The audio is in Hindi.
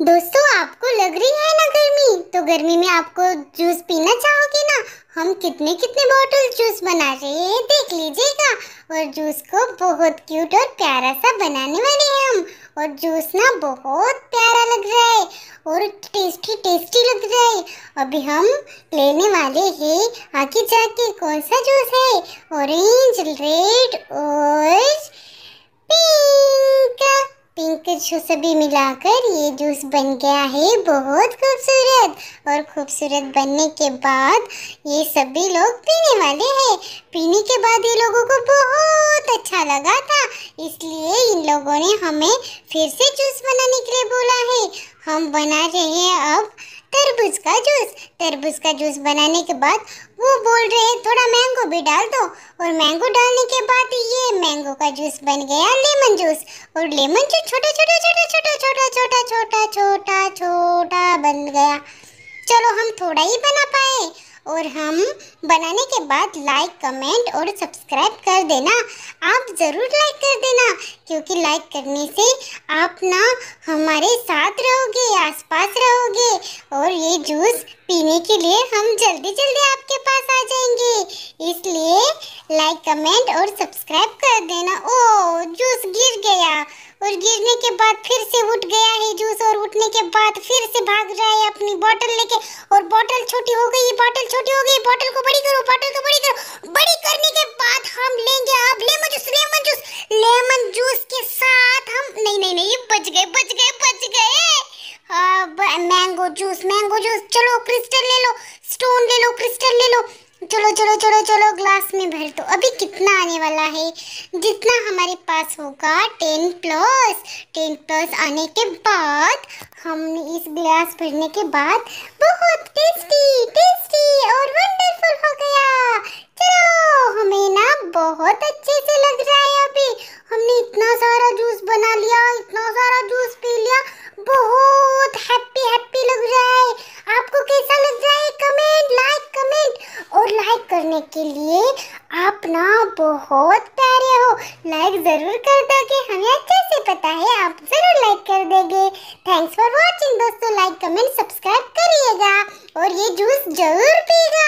दोस्तों आपको लग रही है ना गर्मी तो गर्मी में आपको जूस पीना चाहोगे ना हम कितने कितने बॉटल जूस बना रहे हैं देख लीजिएगा और जूस को बहुत क्यूट और प्यारा सा बनाने वाले हैं हम और जूस ना बहुत प्यारा लग रहा है और टेस्टी टेस्टी लग रहा है अभी हम लेने वाले हैं आगे जाके कौन सा जूस है ऑरेंज रेड और फिर जो सभी मिलाकर ये जूस बन गया है बहुत खूबसूरत और खूबसूरत बनने के बाद ये सभी लोग पीने वाले हैं पीने के बाद ये लोगों को बहुत अच्छा लगा था इसलिए इन लोगों ने हमें फिर से जूस बनाने के लिए बोला है हम बना रहे हैं अब तरबूज का जूस तरबूज का जूस बनाने के बाद वो बोल रहे हैं थोड़ा मैंगो भी डाल दो और मैंगो डालने के बाद ये मैंगो का जूस बन गया लेमन जूस और लेमन जूस छोटा छोटा छोटा छोटा छोटा छोटा छोटा छोटा छोटा बन गया चलो हम थोड़ा ही बना पाए और हम बनाने के बाद लाइक कमेंट और सब्सक्राइब कर देना आप ज़रूर लाइक कर देना क्योंकि लाइक करने से आप ना हमारे साथ रहोगे आसपास रहोगे और ये जूस पीने के लिए हम जल्दी जल्दी आपके पास आ जाएंगे इसलिए लाइक कमेंट और सब्सक्राइब कर देना ओ जूस गिर गया और गिरने के बाद फिर से उठ गया है जूस और उठने के बाद फिर से भाग रहा है अपने बॉटल लेके और बॉटल छोटी हो गई बॉटल छोटी हो गई बॉटल को बड़ी करो बॉटल को बड़ी करो बड़ी करने के बाद हम लेंगे अब lemon juice lemon juice lemon juice के साथ हम नहीं नहीं नहीं बच गए बच गए बच गए अब मैंगो जूस मैंगो जूस चलो क्रिस्टल ले लो स्टोन ले लो क्रिस्टल ले लो चलो चलो चलो चलो ग्लास में भर दो अभी कितना आने वाला है जितना हमारे पास होगा टेन प्लस टेन प्लस आने के बाद हम इस ग्लास भरने के बाद बहुत टेस्टी टेस्टी और वंडरफुल हो गया चलो हमें ना बहुत अच्छे से लग रहा है अभी हमने इतना सारा जूस बना लिया इतना सारा जूस पी लिया बहुत हैप्पी करने के लिए आप ना बहुत प्यारे हो लाइक ज़रूर कर दोगे हमें अच्छे से पता है आप ज़रूर लाइक कर देंगे थैंक्स फॉर वाचिंग दोस्तों लाइक कमेंट सब्सक्राइब करिएगा और ये जूस ज़रूर पीगा